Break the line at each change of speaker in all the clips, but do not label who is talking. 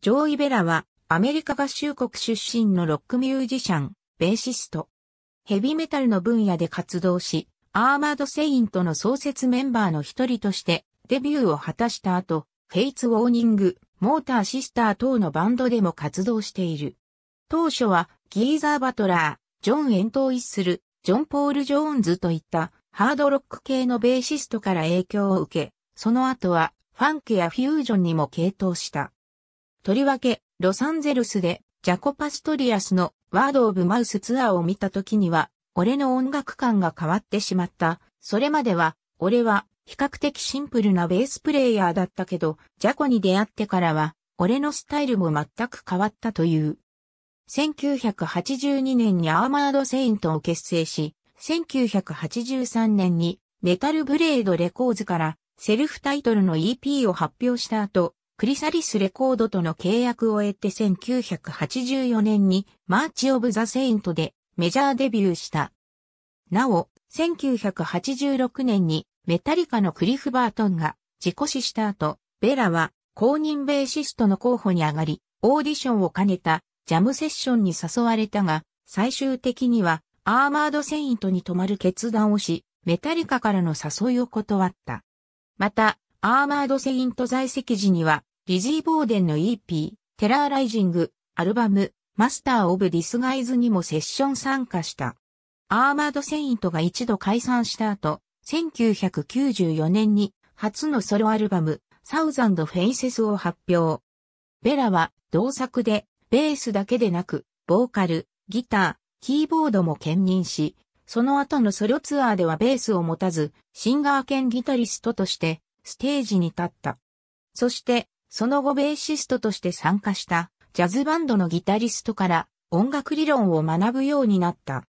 ジョーイ・ベラは、アメリカ合衆国出身のロックミュージシャン、ベーシスト。ヘビメタルの分野で活動し、アーマード・セイントの創設メンバーの一人としてデビューを果たした後、フェイツ・ウォーニング、モーター・シスター等のバンドでも活動している。当初は、ギーザー・バトラー、ジョン・エントイッスル、ジョン・ポール・ジョーンズといったハードロック系のベーシストから影響を受け、その後はファンクやフュージョンにも傾倒した。とりわけ、ロサンゼルスで、ジャコ・パストリアスのワード・オブ・マウスツアーを見た時には、俺の音楽感が変わってしまった。それまでは、俺は、比較的シンプルなベースプレイヤーだったけど、ジャコに出会ってからは、俺のスタイルも全く変わったという。1982年にアーマード・セイントを結成し、1983年にメタルブレードレコーズからセルフタイトルの EP を発表した後、クリサリスレコードとの契約を得て1984年にマーチ・オブ・ザ・セイントでメジャーデビューした。なお、1986年にメタリカのクリフ・バートンが自己死した後、ベラは公認ベーシストの候補に上がり、オーディションを兼ねたジャムセッションに誘われたが、最終的にはアーマード・セイントに泊まる決断をし、メタリカからの誘いを断った。また、アーマード・セイント在籍時には、リジー・ボーデンの EP、テラーライジング、アルバム、マスター・オブ・ディスガイズにもセッション参加した。アーマード・セイントが一度解散した後、1994年に初のソロアルバム、サウザンド・フェイセスを発表。ベラは同作で、ベースだけでなく、ボーカル、ギター、キーボードも兼任し、その後のソロツアーではベースを持たず、シンガー兼ギタリストとして、ステージに立った。そして、その後ベーシストとして参加したジャズバンドのギタリストから音楽理論を学ぶようになった。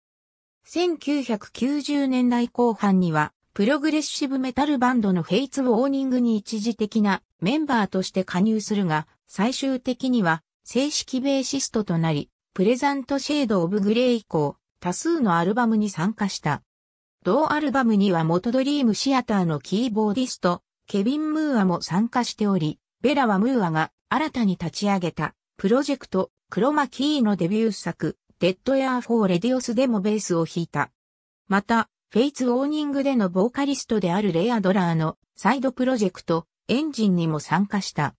1990年代後半にはプログレッシブメタルバンドのフェイツ・ウォーニングに一時的なメンバーとして加入するが、最終的には正式ベーシストとなり、プレザント・シェード・オブ・グレー以降、多数のアルバムに参加した。同アルバムには元ドリームシアターのキーボーディスト、ケビン・ムーアも参加しており、ベラはムーアが新たに立ち上げたプロジェクトクロマキーのデビュー作デッドエアーフォーレディオスでもベースを弾いた。また、フェイツウォーニングでのボーカリストであるレアドラーのサイドプロジェクトエンジンにも参加した。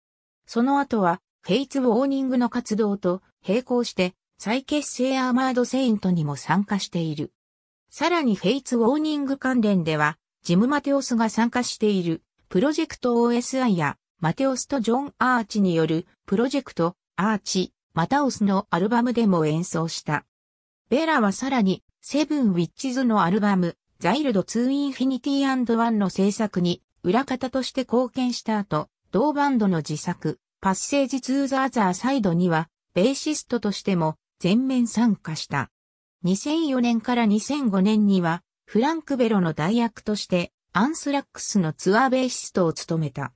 その後はフェイツウォーニングの活動と並行して再結成アーマードセイントにも参加している。さらにフェイツウォーニング関連では、ジム・マテオスが参加している、プロジェクト OSI やマテオスとジョン・アーチによるプロジェクト、アーチ、マタオスのアルバムでも演奏した。ベラはさらに、セブン・ウィッチズのアルバム、ザイルド・ツー・インフィニティ・ワンの制作に、裏方として貢献した後、同バンドの自作、パッセージ・ツー・ザ・ザー・サイドには、ベーシストとしても全面参加した。2004年から2005年には、フランク・ベロの代役として、アンスラックスのツアーベーシストを務めた。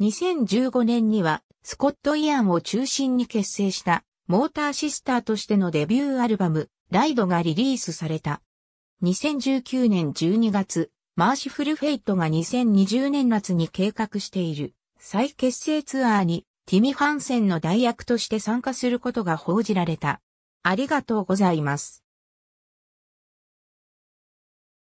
2015年にはスコット・イアンを中心に結成したモーターシスターとしてのデビューアルバムライドがリリースされた。2019年12月、マーシフル・フェイトが2020年夏に計画している再結成ツアーにティミ・ハンセンの代役として参加することが報じられた。ありがとうございます。